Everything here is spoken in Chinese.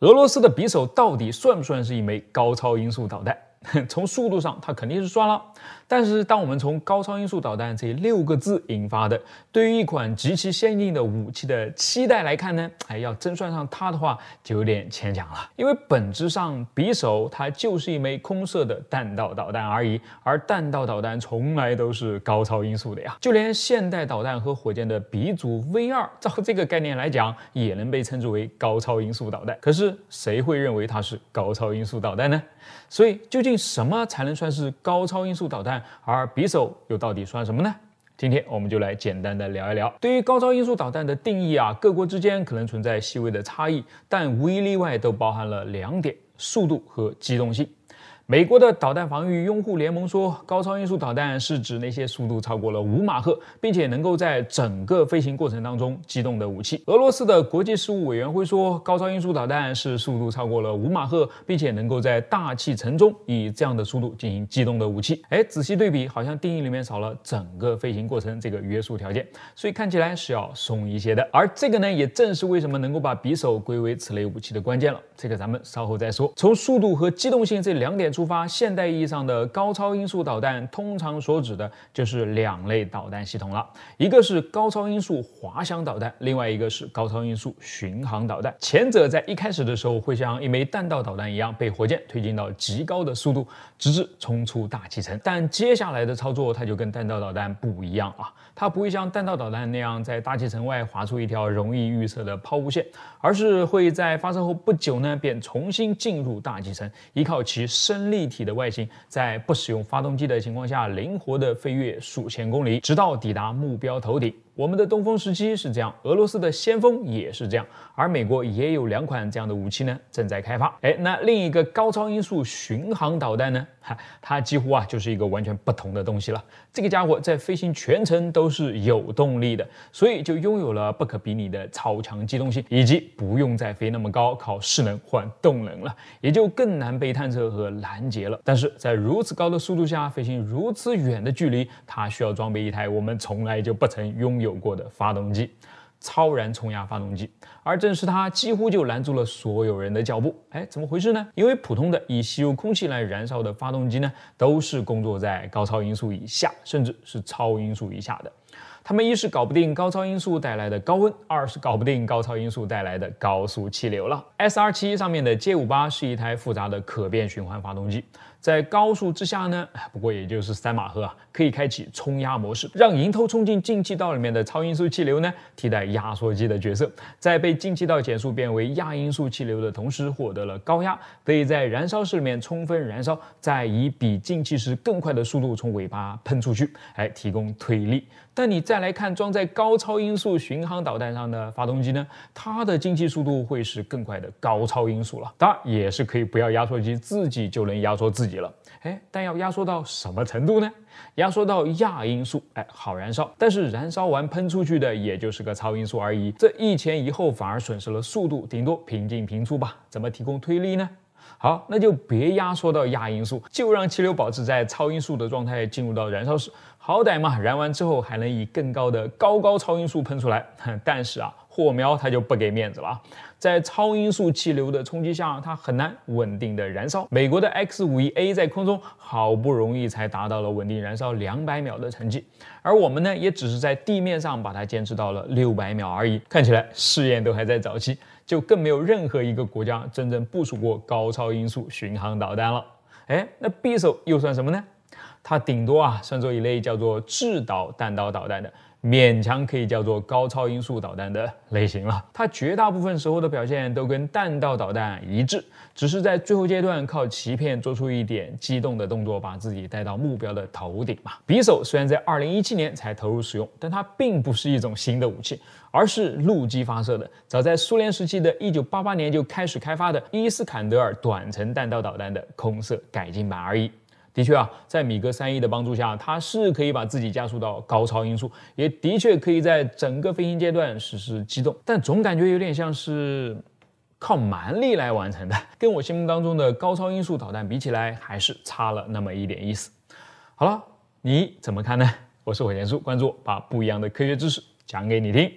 俄罗斯的匕首到底算不算是一枚高超音速导弹？从速度上，它肯定是算了。但是，当我们从“高超音速导弹”这六个字引发的对于一款极其先进的武器的期待来看呢？哎，要真算上它的话，就有点牵强了。因为本质上，匕首它就是一枚空射的弹道导弹而已。而弹道导弹从来都是高超音速的呀。就连现代导弹和火箭的鼻祖 V2，照这个概念来讲，也能被称之为高超音速导弹。可是，谁会认为它是高超音速导弹呢？所以究。究竟什么才能算是高超音速导弹？而匕首又到底算什么呢？今天我们就来简单的聊一聊。对于高超音速导弹的定义啊，各国之间可能存在细微的差异，但无一例外都包含了两点：速度和机动性。美国的导弹防御拥护联盟说，高超音速导弹是指那些速度超过了五马赫，并且能够在整个飞行过程当中机动的武器。俄罗斯的国际事务委员会说，高超音速导弹是速度超过了五马赫，并且能够在大气层中以这样的速度进行机动的武器。哎，仔细对比，好像定义里面少了整个飞行过程这个约束条件，所以看起来是要松一些的。而这个呢，也正是为什么能够把匕首归为此类武器的关键了。这个咱们稍后再说。从速度和机动性这两点。出发，现代意义上的高超音速导弹通常所指的就是两类导弹系统了，一个是高超音速滑翔导弹，另外一个是高超音速巡航导弹。前者在一开始的时候会像一枚弹道导弹一样，被火箭推进到极高的速度，直至冲出大气层，但接下来的操作它就跟弹道导弹不一样啊，它不会像弹道导弹那样在大气层外划出一条容易预测的抛物线，而是会在发射后不久呢，便重新进入大气层，依靠其深。立体的外形，在不使用发动机的情况下，灵活的飞跃数千公里，直到抵达目标头顶。我们的东风十七是这样，俄罗斯的先锋也是这样，而美国也有两款这样的武器呢，正在开发。哎，那另一个高超音速巡航导弹呢？哈，它几乎啊就是一个完全不同的东西了。这个家伙在飞行全程都是有动力的，所以就拥有了不可比拟的超强机动性，以及不用再飞那么高，靠势能换动能了，也就更难被探测和拦截了。但是在如此高的速度下飞行如此远的距离，它需要装备一台我们从来就不曾拥有。有过的发动机，超燃冲压发动机，而正是它几乎就拦住了所有人的脚步。哎，怎么回事呢？因为普通的以吸入空气来燃烧的发动机呢，都是工作在高超音速以下，甚至是超音速以下的。他们一是搞不定高超音速带来的高温，二是搞不定高超音速带来的高速气流了。S R 七一上面的 J 五八是一台复杂的可变循环发动机，在高速之下呢，不过也就是三马赫啊，可以开启冲压模式，让迎头冲进进气道里面的超音速气流呢替代压缩机的角色，在被进气道减速变为亚音速气流的同时获得了高压，得以在燃烧室里面充分燃烧，再以比进气时更快的速度从尾巴喷出去，来提供推力。但你在再来看装在高超音速巡航导弹上的发动机呢，它的进气速度会是更快的高超音速了。当然也是可以不要压缩机，自己就能压缩自己了。哎，但要压缩到什么程度呢？压缩到亚音速，哎，好燃烧。但是燃烧完喷出去的也就是个超音速而已，这一前一后反而损失了速度，顶多平进平出吧。怎么提供推力呢？好，那就别压缩到亚音速，就让气流保持在超音速的状态进入到燃烧室。好歹嘛，燃完之后还能以更高的高高超音速喷出来。但是啊。火苗它就不给面子了啊，在超音速气流的冲击下，它很难稳定的燃烧。美国的 X51A 在空中好不容易才达到了稳定燃烧两百秒的成绩，而我们呢，也只是在地面上把它坚持到了六百秒而已。看起来试验都还在早期，就更没有任何一个国家真正部署过高超音速巡航导弹了。哎，那匕首又算什么呢？它顶多啊，算作一类叫做制导弹道导弹的。勉强可以叫做高超音速导弹的类型了，它绝大部分时候的表现都跟弹道导弹一致，只是在最后阶段靠欺骗做出一点机动的动作，把自己带到目标的头顶嘛。匕首虽然在2017年才投入使用，但它并不是一种新的武器，而是陆基发射的，早在苏联时期的一九八八年就开始开发的伊斯坎德尔短程弹道导弹的空射改进版而已。的确啊，在米格三一的帮助下，它是可以把自己加速到高超音速，也的确可以在整个飞行阶段实施机动。但总感觉有点像是靠蛮力来完成的，跟我心目当中的高超音速导弹比起来，还是差了那么一点意思。好了，你怎么看呢？我是火箭叔，关注我，把不一样的科学知识讲给你听。